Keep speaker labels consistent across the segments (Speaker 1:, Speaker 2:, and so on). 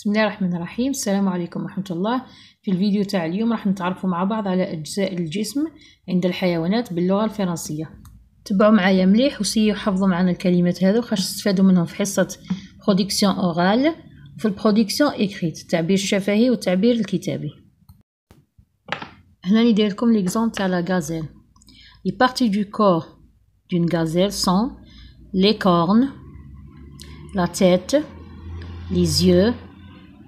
Speaker 1: بسم الله الرحمن الرحيم السلام عليكم ورحمة الله في الفيديو تاع اليوم راح نتعرفوا مع بعض على أجزاء الجسم عند الحيوانات باللغة الفرنسية تبعوا معايا مليح وسيو حفظوا معنا الكلمات هذو خاش تستفادوا منهم في حصة بروديكسيون أورال وفي البروديكسيون إكريت التعبير الشفهي والتعبير الكتابي هنا ندير لكم ليكزومبل تاع لا غازيل لي بارتي دو كور دون غازيل سون لي كورن لا تيت les yeux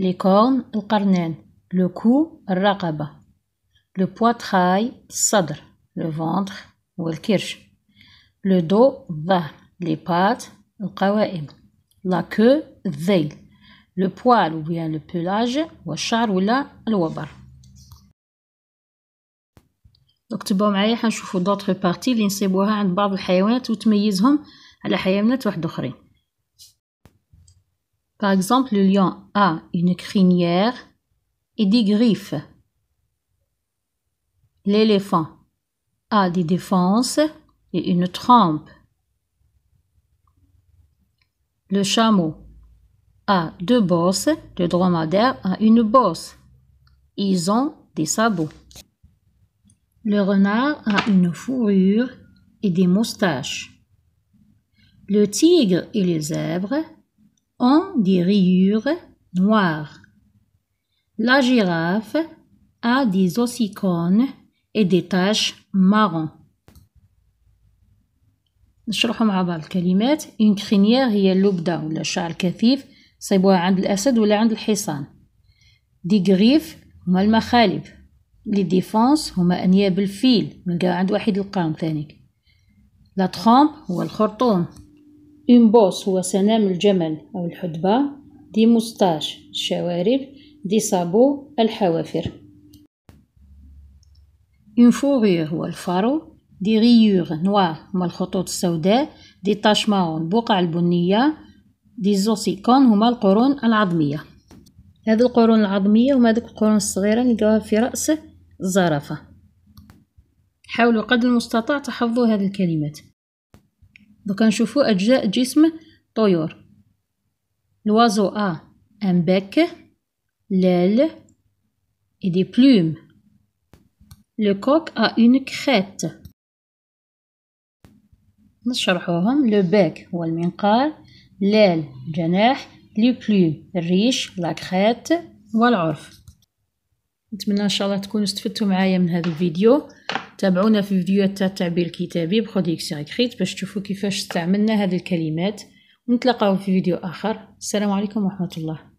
Speaker 1: ليكورن القرنان لو كو الرقبة لو بواتراي الصدر لو فونتر هو الكرش لو دو الظهر لي بات القوائم لا كو الذيل لو بوال وبيان لو بولاج هو الشعر ولا الوبر اكتبوا معايا حنشوفوا دوطخ بارتي اللي نصيبوها عند بعض الحيوانات وتميزهم على حيوانات واحد اخرين Par exemple, le lion a une crinière et des griffes. L'éléphant a des défenses et une trempe. Le chameau a deux bosses, le dromadaire a une bosse. Ils ont des sabots. Le renard a une fourrure et des moustaches. Le tigre et les zèbres ont des rayures noires. La girafe a des ossicones et des taches marron. نشرحوا مع بعض الكلمات اون كرينيير هي اللبدة ولا الشعر الكثيف صيبوها عند الأسد ولا عند الحصان دي غريف هما المخالب لي ديفونس هما أنياب الفيل نلقاو عند واحد القرن ثاني لا تخومب هو الخرطوم إمبوس هو سنام الجمل أو الحدبة دي مستاش الشوارب دي صابو الحوافر اون فوريور هو الفرو دي غيور نوار هما الخطوط السوداء دي تاشماون بقع البقع البنية دي زوسيكون هما القرون العظمية هاد القرون العظمية هما دوك القرون الصغيرة نلقاوها في رأس الزرافة حاولوا قدر المستطاع تحفظوا هذه الكلمات دوكا نشوفو أجزاء جسم طيور لوازو أ ان بك ليل اي دي بلوم لو كوك ا اون crête. نشرحوهم لو بك هو المنقار لال جناح لو بلوم الريش لا crête والعرف نتمنى ان شاء الله تكونوا استفدتوا معايا من هذا الفيديو تابعونا في فيديوهات تاع التعبير الكتابي بروديكسيون اكريت باش تشوفوا كيفاش استعملنا هذه الكلمات ونتلاقاو في فيديو اخر السلام عليكم ورحمه الله